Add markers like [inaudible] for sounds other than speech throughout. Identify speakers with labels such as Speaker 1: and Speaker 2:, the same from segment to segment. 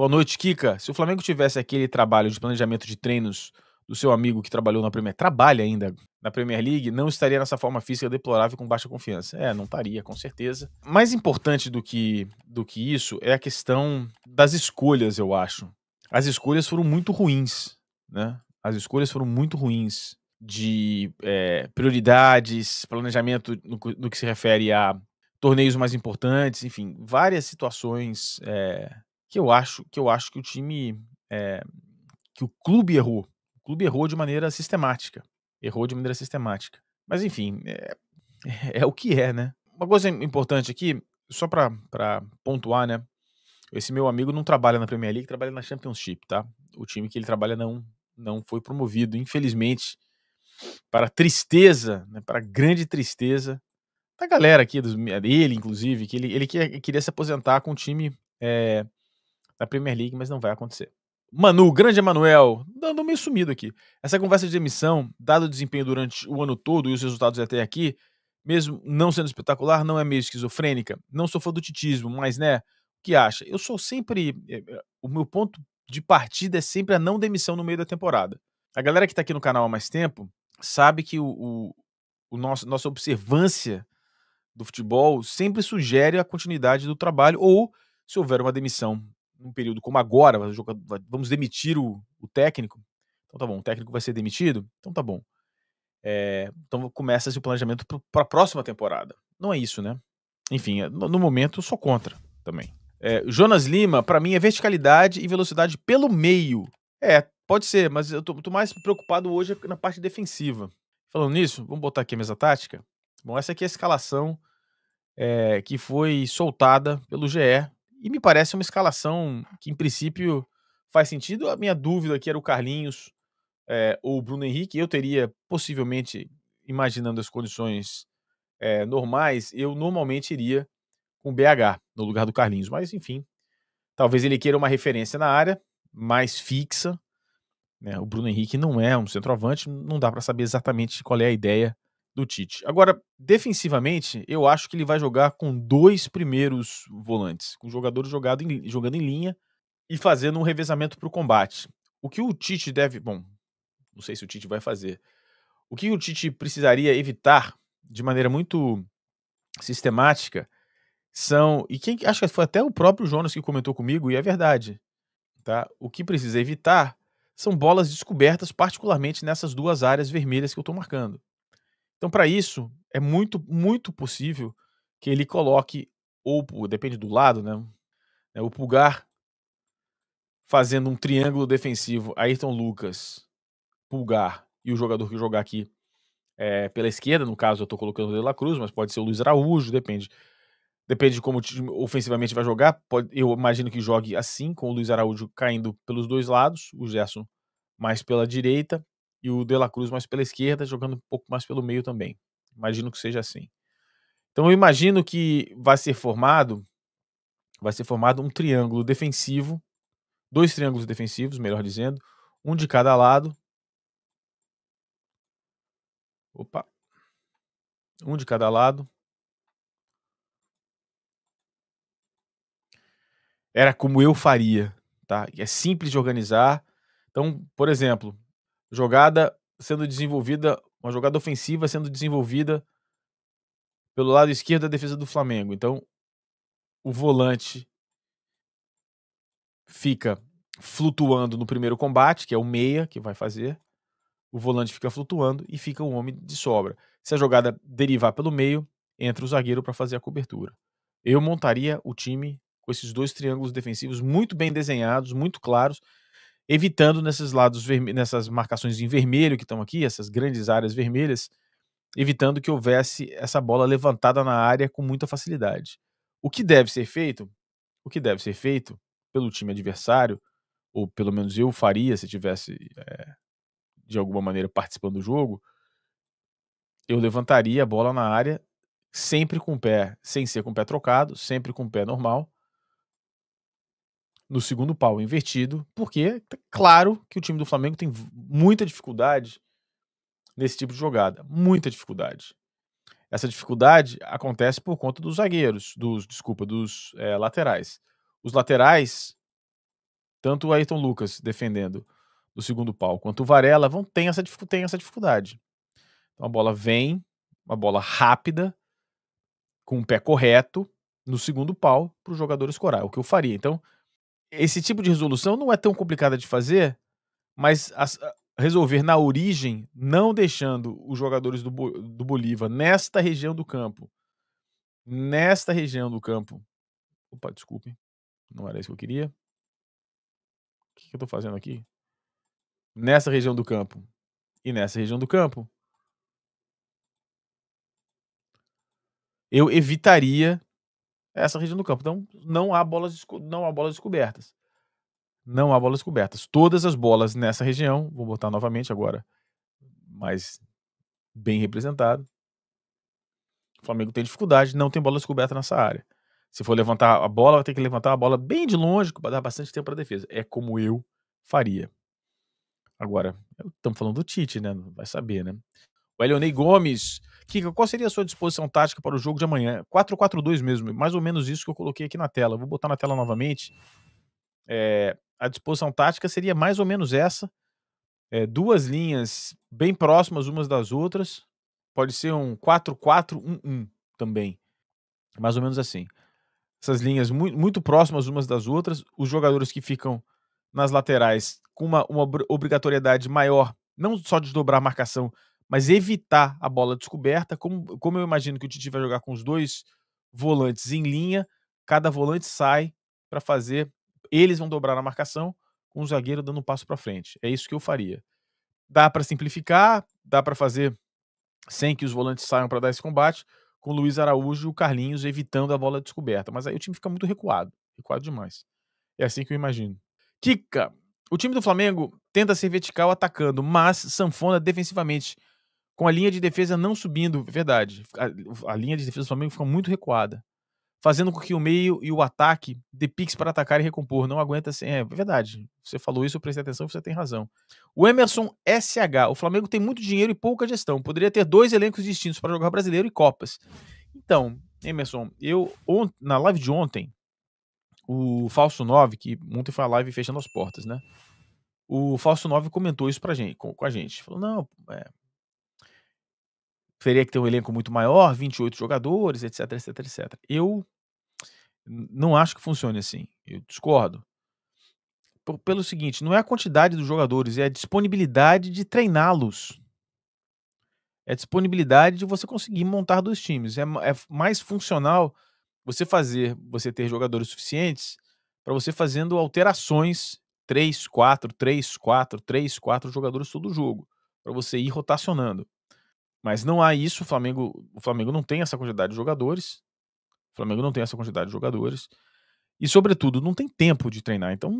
Speaker 1: Boa noite, Kika. Se o Flamengo tivesse aquele trabalho de planejamento de treinos do seu amigo que trabalhou na Premier, trabalha ainda na Premier League, não estaria nessa forma física deplorável com baixa confiança. É, não estaria, com certeza. Mais importante do que, do que isso é a questão das escolhas, eu acho. As escolhas foram muito ruins, né? As escolhas foram muito ruins de é, prioridades, planejamento no, no, que se refere a torneios mais importantes, enfim, várias situações é, que eu acho que eu acho que o time é, que o clube errou. O clube errou de maneira sistemática. Errou de maneira sistemática. Mas enfim, é, [laughs] é o que é, né? Uma coisa importante aqui, só para pontuar, né? Esse meu amigo não trabalha na Premier League, trabalha na Championship, tá? O time que ele trabalha não não foi promovido, infelizmente, para tristeza, né, para grande tristeza da galera aqui, dos, dele inclusive, que ele, ele queria, queria se aposentar com o time é, da Premier League, mas não vai acontecer. Manu, grande Emanuel, dando meio sumido aqui. Essa conversa de demissão, dado o desempenho durante o ano todo e os resultados até aqui, mesmo não sendo espetacular, não é meio esquizofrênica. Não sou fã do titismo, mas né, o que acha? Eu sou sempre. Eh, eh, o meu ponto de partida é sempre a não demissão no meio da temporada. A galera que está aqui no canal há mais tempo sabe que o, o, o nosso, nossa observância do futebol sempre sugere a continuidade do trabalho ou se houver uma demissão num período como agora, vamos demitir o, o técnico. Então tá bom, o técnico vai ser demitido? Então tá bom. É, então começa-se o planejamento para a próxima temporada. Não é isso, né? Enfim, eh, no, no momento sou contra também. É, Jonas Lima, para mim, é verticalidade e velocidade pelo meio. É, pode ser, mas eu tô, tô mais preocupado hoje na parte defensiva. Falando nisso, vamos botar aqui a mesa tática. Bom, essa aqui é a escalação é, que foi soltada pelo GE e me parece uma escalação que, em princípio, faz sentido. A minha dúvida aqui era o Carlinhos é, ou o Bruno Henrique. Eu teria, possivelmente, imaginando as condições é, normais, eu normalmente iria com o BH no lugar do Carlinhos. Mas, enfim, talvez ele queira uma referência na área mais fixa. Né? O Bruno Henrique não é um centroavante, não dá para saber exatamente qual é a ideia do Tite. Agora, defensivamente, eu acho que ele vai jogar com dois primeiros volantes, com jogadores jogado em, jogando em linha e fazendo um revezamento para o combate. O que o Tite deve. Bom, não sei se o Tite vai fazer. O que o Tite precisaria evitar de maneira muito sistemática são. E quem acho que foi até o próprio Jonas que comentou comigo, e é verdade. Tá? O que precisa evitar são bolas descobertas, particularmente nessas duas áreas vermelhas que eu estou marcando. Então, para isso, é muito, muito possível que ele coloque, ou depende do lado, né, né? O Pulgar fazendo um triângulo defensivo, Ayrton Lucas, Pulgar e o jogador que jogar aqui é, pela esquerda, no caso eu estou colocando o De La Cruz, mas pode ser o Luiz Araújo, depende. Depende de como o time ofensivamente vai jogar. Pode, eu imagino que jogue assim, com o Luiz Araújo caindo pelos dois lados, o Gerson mais pela direita e o De La Cruz mais pela esquerda, jogando um pouco mais pelo meio também. Imagino que seja assim. Então eu imagino que vai ser formado vai ser formado um triângulo defensivo, dois triângulos defensivos, melhor dizendo, um de cada lado. Opa. Um de cada lado. Era como eu faria, tá? É simples de organizar. Então, por exemplo, jogada sendo desenvolvida, uma jogada ofensiva sendo desenvolvida pelo lado esquerdo da defesa do Flamengo. Então, o volante fica flutuando no primeiro combate, que é o meia que vai fazer. O volante fica flutuando e fica o homem de sobra. Se a jogada derivar pelo meio, entra o zagueiro para fazer a cobertura. Eu montaria o time com esses dois triângulos defensivos muito bem desenhados, muito claros, evitando nesses lados nessas marcações em vermelho que estão aqui, essas grandes áreas vermelhas, evitando que houvesse essa bola levantada na área com muita facilidade. O que deve ser feito? O que deve ser feito pelo time adversário, ou pelo menos eu faria se tivesse é, de alguma maneira participando do jogo, eu levantaria a bola na área sempre com o pé, sem ser com o pé trocado, sempre com o pé normal no segundo pau invertido, porque tá claro que o time do Flamengo tem muita dificuldade nesse tipo de jogada, muita dificuldade. Essa dificuldade acontece por conta dos zagueiros, dos desculpa, dos é, laterais. Os laterais, tanto o Ayrton Lucas defendendo do segundo pau quanto o Varela vão tem essa, tem essa dificuldade. Então a bola vem, uma bola rápida, com o pé correto no segundo pau para o jogador escorar. O que eu faria? Então esse tipo de resolução não é tão complicada de fazer, mas as, ah, resolver na origem, não deixando os jogadores do, do Bolívar nesta região do campo. Nesta região do campo. Opa, desculpe. Não era isso que eu queria. O que, que eu estou fazendo aqui? Nessa região do campo. E nessa região do campo. Eu evitaria essa região do campo. Então, não há bolas, não há bolas descobertas. Não há bolas descobertas. Todas as bolas nessa região, vou botar novamente agora, mais bem representado. O Flamengo tem dificuldade, não tem bola descoberta nessa área. Se for levantar a bola, vai ter que levantar a bola bem de longe, para dar bastante tempo para a defesa. É como eu faria. Agora, estamos falando do Tite, né? Vai saber, né? o Elionei Gomes. Kika, qual seria a sua disposição tática para o jogo de amanhã? 4-4-2 mesmo, é mais ou menos isso que eu coloquei aqui na tela. Vou botar na tela novamente. É, a disposição tática seria mais ou menos essa. É, duas linhas bem próximas umas das outras. Pode ser um 4-4-1-1 também. Mais ou menos assim. Essas linhas mu muito próximas umas das outras. Os jogadores que ficam nas laterais com uma, uma obrigatoriedade maior, não só de dobrar a marcação, mas evitar a bola descoberta, como, como eu imagino que o Titi vai jogar com os dois volantes em linha, cada volante sai para fazer, eles vão dobrar a marcação com o zagueiro dando um passo para frente. É isso que eu faria. Dá para simplificar, dá para fazer sem que os volantes saiam para dar esse combate, com o Luiz Araújo e o Carlinhos evitando a bola descoberta, mas aí o time fica muito recuado, recuado demais. É assim que eu imagino. Kika, o time do Flamengo tenta ser vertical atacando, mas sanfona defensivamente com a linha de defesa não subindo, é verdade. A, a linha de defesa do Flamengo fica muito recuada, fazendo com que o meio e o ataque dê piques para atacar e recompor. Não aguenta sem. É, é verdade. Você falou isso, eu prestei atenção, você tem razão. O Emerson SH. O Flamengo tem muito dinheiro e pouca gestão. Poderia ter dois elencos distintos para jogar brasileiro e Copas. Então, Emerson, eu na live de ontem, o Falso 9, que ontem foi a live fechando as portas, né? O Falso 9 comentou isso pra gente, com, com a gente. Falou, não, é, teria que ter um elenco muito maior, 28 jogadores, etc, etc, etc. Eu não acho que funcione assim. Eu discordo. P pelo seguinte, não é a quantidade dos jogadores, é a disponibilidade de treiná-los. É a disponibilidade de você conseguir montar dois times. É, é mais funcional você fazer, você ter jogadores suficientes para você fazendo alterações 3, 4, 3, 4, 3, 4 jogadores todo jogo, para você ir rotacionando. Mas não há isso, o Flamengo, o Flamengo não tem essa quantidade de jogadores. O Flamengo não tem essa quantidade de jogadores. E, sobretudo, não tem tempo de treinar. Então,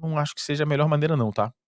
Speaker 1: não acho que seja a melhor maneira, não, tá?